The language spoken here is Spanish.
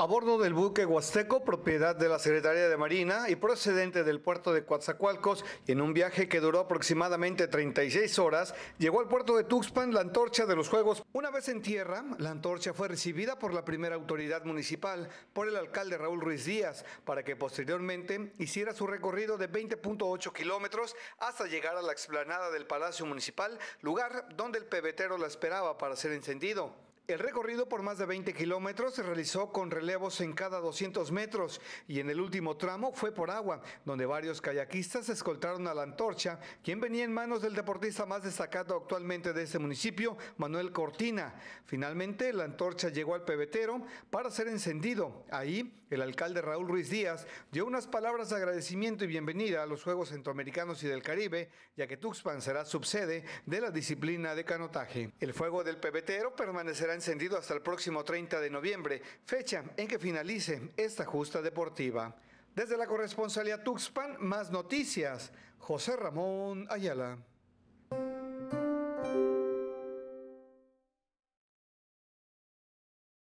A bordo del buque Huasteco, propiedad de la Secretaría de Marina y procedente del puerto de Coatzacoalcos, en un viaje que duró aproximadamente 36 horas, llegó al puerto de Tuxpan la antorcha de los Juegos. Una vez en tierra, la antorcha fue recibida por la primera autoridad municipal, por el alcalde Raúl Ruiz Díaz, para que posteriormente hiciera su recorrido de 20.8 kilómetros hasta llegar a la explanada del Palacio Municipal, lugar donde el pebetero la esperaba para ser encendido. El recorrido por más de 20 kilómetros se realizó con relevos en cada 200 metros y en el último tramo fue por agua, donde varios kayakistas escoltaron a la antorcha, quien venía en manos del deportista más destacado actualmente de este municipio, Manuel Cortina. Finalmente, la antorcha llegó al pebetero para ser encendido. Ahí, el alcalde Raúl Ruiz Díaz dio unas palabras de agradecimiento y bienvenida a los Juegos Centroamericanos y del Caribe, ya que Tuxpan será subsede de la disciplina de canotaje. El fuego del pebetero permanecerá encendido hasta el próximo 30 de noviembre, fecha en que finalice esta justa deportiva. Desde la corresponsalía Tuxpan, más noticias. José Ramón Ayala.